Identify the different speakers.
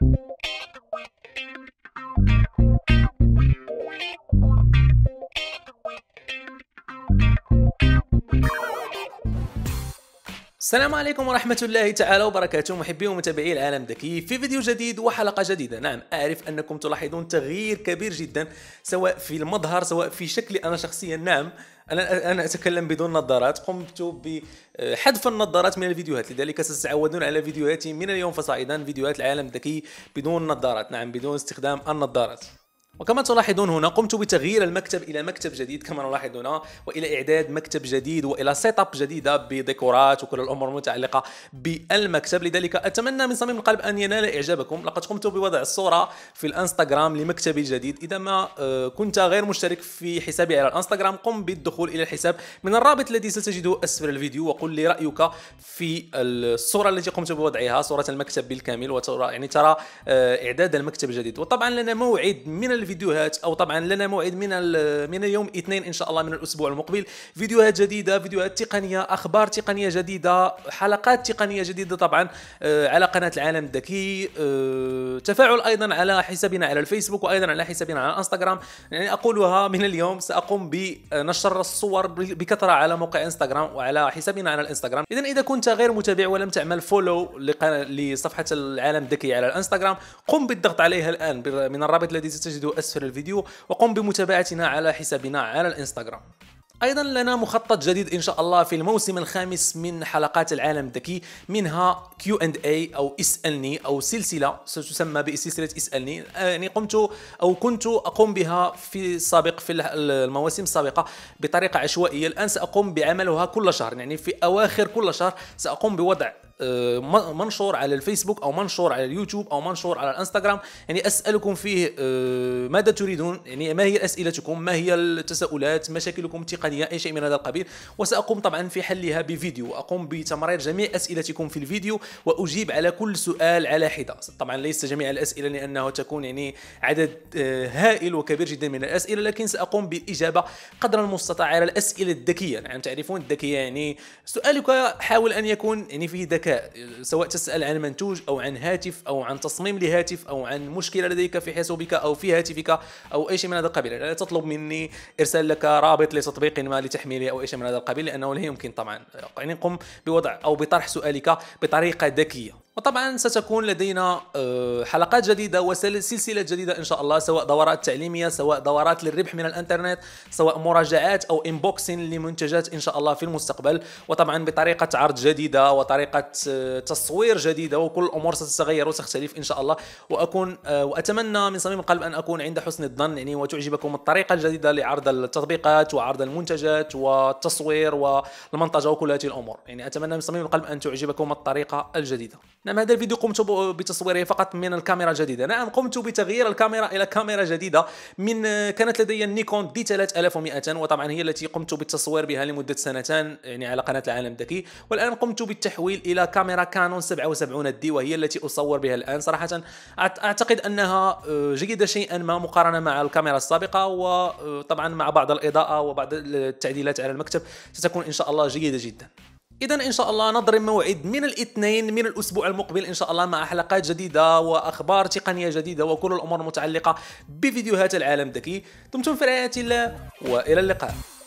Speaker 1: Thank you. السلام عليكم ورحمة الله تعالى وبركاته محبي ومتابعي العالم الذكي في فيديو جديد وحلقة جديدة نعم أعرف أنكم تلاحظون تغيير كبير جدا سواء في المظهر سواء في شكلي أنا شخصيا نعم أنا أتكلم بدون نظارات قمت بحذف النظارات من الفيديوهات لذلك ستتعودون على فيديوهاتي من اليوم فصاعدا فيديوهات العالم الذكي بدون نظارات نعم بدون استخدام النظارات وكما تلاحظون هنا قمت بتغيير المكتب الى مكتب جديد كما نلاحظ هنا والى اعداد مكتب جديد والى سيت اب جديده بديكورات وكل الامور المتعلقه بالمكتب لذلك اتمنى من صميم القلب ان ينال اعجابكم لقد قمت بوضع الصوره في الانستغرام لمكتبي الجديد اذا ما آه، كنت غير مشترك في حسابي على الانستغرام قم بالدخول الى الحساب من الرابط الذي ستجده اسفل الفيديو وقل لي رايك في الصوره التي قمت بوضعها صوره المكتب بالكامل وترى يعني ترى آه، اعداد المكتب الجديد وطبعا لنا موعد من الفيديو فيديوهات او طبعا لنا موعد من من اليوم اثنين ان شاء الله من الاسبوع المقبل فيديوهات جديده فيديوهات تقنيه اخبار تقنيه جديده حلقات تقنيه جديده طبعا آه، على قناه العالم الذكي آه، تفاعل ايضا على حسابنا على الفيسبوك وايضا على حسابنا على انستغرام يعني اقولها من اليوم ساقوم بنشر الصور بكثره على موقع انستغرام وعلى حسابنا على الانستغرام اذا اذا كنت غير متابع ولم تعمل فولو لصفحه العالم الذكي على الانستغرام قم بالضغط عليها الان من الرابط الذي ستجده أسفل الفيديو وقم بمتابعتنا على حسابنا على الإنستغرام ايضا لنا مخطط جديد ان شاء الله في الموسم الخامس من حلقات العالم الذكي منها كيو اند اي او اسالني او سلسله ستسمى بسلسله اسالني آه، يعني قمت او كنت اقوم بها في السابق في المواسم السابقه بطريقه عشوائيه الان ساقوم بعملها كل شهر يعني في اواخر كل شهر ساقوم بوضع آه، منشور على الفيسبوك او منشور على اليوتيوب او منشور على الانستغرام يعني اسالكم فيه آه، ماذا تريدون يعني ما هي اسئلتكم ما هي التساؤلات مشاكلكم التقنيه التقنيه اي شيء من هذا القبيل وساقوم طبعا في حلها بفيديو اقوم بتمرير جميع اسئلتكم في الفيديو واجيب على كل سؤال على حده طبعا ليس جميع الاسئله لانه تكون يعني عدد آه، هائل وكبير جدا من الاسئله لكن ساقوم بالاجابه قدر المستطاع على الاسئله الذكيه نعم يعني تعرفون الذكيه يعني سؤالك حاول ان يكون يعني فيه ذكاء سواء تسال عن منتوج او عن هاتف او عن تصميم لهاتف او عن مشكله لديك في حاسوبك او في هاتفك او اي شيء من هذا القبيل لا تطلب مني ارسال لك رابط لتطبيق تطبيق ما لتحميله او شيء من هذا القبيل لانه لا يمكن طبعا يعني قم بوضع او بطرح سؤالك بطريقه ذكيه وطبعا ستكون لدينا آه، حلقات جديدة وسلسلة جديدة إن شاء الله سواء دورات تعليمية سواء دورات للربح من الإنترنت سواء مراجعات أو إنبوكسين لمنتجات إن شاء الله في المستقبل وطبعا بطريقة عرض جديدة وطريقة آه، تصوير جديدة وكل الأمور ستتغير وتختلف إن شاء الله وأكون آه، وأتمنى من صميم القلب أن أكون عند حسن الظن يعني وتعجبكم الطريقة الجديدة لعرض التطبيقات وعرض المنتجات والتصوير والمنتجة وكل هذه الأمور يعني أتمنى من صميم القلب أن تعجبكم الطريقة الجديدة نعم هذا الفيديو قمت بتصويره فقط من الكاميرا الجديدة نعم قمت بتغيير الكاميرا إلى كاميرا جديدة من آه، كانت لدي نيكون دي 3200 وطبعا هي التي قمت بالتصوير بها لمدة سنتان يعني على قناة العالم الذكي والآن قمت بالتحويل إلى كاميرا كانون 77 دي وهي التي أصور بها الآن صراحة أعتقد أنها آه، جيدة شيئا ما مقارنة مع الكاميرا السابقة وطبعا آه، مع بعض الإضاءة وبعض التعديلات على المكتب ستكون إن شاء الله جيدة جدا اذا ان شاء الله نضرب موعد من الاثنين من الاسبوع المقبل ان شاء الله مع حلقات جديده واخبار تقنيه جديده وكل الامور المتعلقه بفيديوهات العالم الذكي دمتم في رعايه الله والى اللقاء